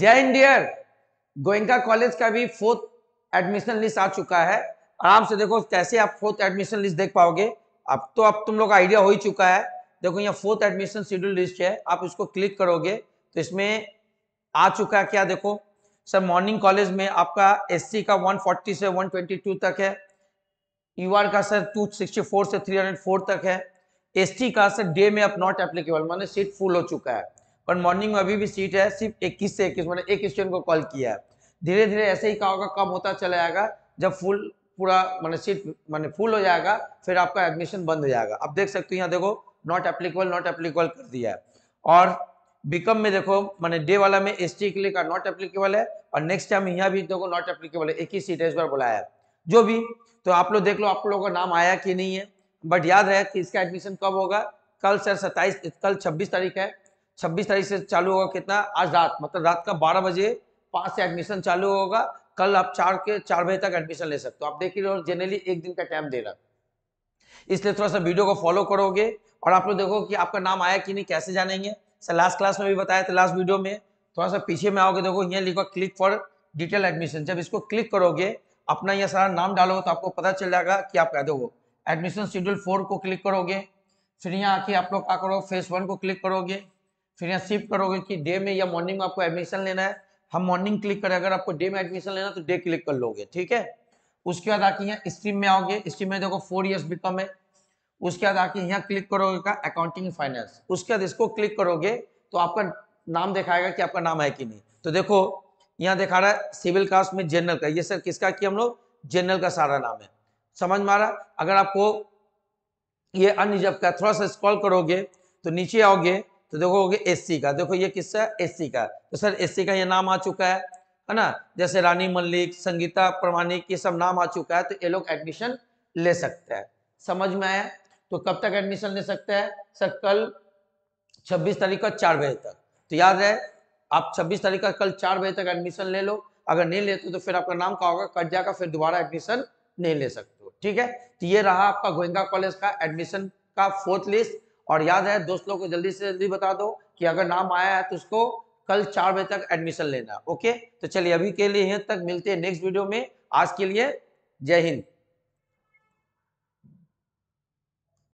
जय इंडियर गोयंका कॉलेज का भी फोर्थ एडमिशन लिस्ट आ चुका है आराम से देखो कैसे आप फोर्थ एडमिशन लिस्ट देख पाओगे अब तो अब तुम लोग आइडिया हो ही चुका है देखो यहाँ फोर्थ एडमिशन शेड्यूल लिस्ट है आप इसको क्लिक करोगे तो इसमें आ चुका है क्या देखो सर मॉर्निंग कॉलेज में आपका एस का 140 से 122 तक है यूआर का सर 264 से 304 तक है एसटी का सर डे में अब नॉट एप्लीकेबल माने सीट फुल हो चुका है पर मॉर्निंग में अभी भी सीट है सिर्फ इक्कीस से इक्कीस मैंने एक स्टूडेंट को कॉल किया है धीरे धीरे ऐसे ही कहा होगा कम होता चला जाएगा जब फुल पूरा मैंने सीट मैंने फुल हो जाएगा फिर आपका एडमिशन बंद हो जाएगा आप देख सकते हो यहाँ देखो नॉट एप्लीकेबल नॉट एप्लीकेबल कर दिया है और बीकम में देखो मैंने डे वाला में एस टी के लिए का नॉट एप्लीकेबल है और नेक्स्ट टाइम यहाँ भी देखो नॉट एप्लीकेबल है एक ही सीट है इस बार बुलाया है जो भी तो आप लोग देख लो आप लोगों का नाम आया कि नहीं है बट याद रहे कि इसका एडमिशन कब होगा कल सर सत्ताईस कल छब्बीस तारीख है छब्बीस तारीख से चालू होगा कितना आज रात मतलब रात का बारह बजे पाँच से एडमिशन चालू होगा कल आप चार के चार बजे तक एडमिशन ले सकते हो आप देख रहे हो जनरली एक दिन का टाइम दे रहा इसलिए थोड़ा सा वीडियो को फॉलो करोगे और आप लोग देखो कि आपका नाम आया कि नहीं कैसे जानेंगे सर लास्ट क्लास में भी बताया था लास्ट वीडियो में थोड़ा सा पीछे में आओगे देखो यहाँ लिखो क्लिक फॉर डिटेल एडमिशन जब इसको क्लिक करोगे अपना यह सारा नाम डालोगे तो आपको पता चल जाएगा कि आप कह दो एडमिशन शेड्यूल फोर को क्लिक करोगे फिर यहाँ आके आप लोग क्या करो फेस वन को क्लिक करोगे फिर यहाँ शिफ्ट करोगे कि डे में या मॉर्निंग में आपको एडमिशन लेना है हम मॉर्निंग क्लिक करें अगर आपको डे में एडमिशन लेना तो डे क्लिक कर लोगे ठीक है उसके बाद आके यहाँ स्ट्रीम में आओगे स्ट्रीम में देखो फोर ईयर्स बीकॉम है उसके बाद आके यहाँ क्लिक करोगे का अकाउंटिंग फाइनेंस उसके बाद इसको क्लिक करोगे तो आपका नाम दिखाएगा कि आपका नाम है कि नहीं तो देखो यहाँ दिखा रहा है सिविल कास्ट में जनरल का ये सर किसका कि हम लोग जनरल का सारा नाम है समझ में आ रहा अगर आपको ये अनरिजर्व का थोड़ा सा स्क्रॉल करोगे तो नीचे आओगे तो देखोगे एस सी का देखो ये किस्सा एस सी का तो सर एस सी का ये नाम आ चुका है है ना जैसे रानी मल्लिक संगीता प्रमाणिक ये सब नाम आ चुका है तो ये लोग एडमिशन ले सकते हैं समझ में आया तो कब तक एडमिशन ले सकते हैं सर कल छब्बीस तारीख का चार बजे तक तो याद रहे आप छब्बीस तारीख का कल चार बजे तक एडमिशन ले लो अगर नहीं लेते तो फिर आपका नाम का होगा कट जाएगा फिर दोबारा एडमिशन नहीं ले सकते ठीक है तो ये रहा आपका गोयंगा कॉलेज का एडमिशन का फोर्थ लिस्ट और याद है दोस्तों को जल्दी से जल्दी बता दो कि अगर नाम आया है तो उसको कल चार बजे तक एडमिशन लेना ओके तो चलिए अभी के लिए यहाँ तक मिलते हैं नेक्स्ट वीडियो में आज के लिए जय हिंद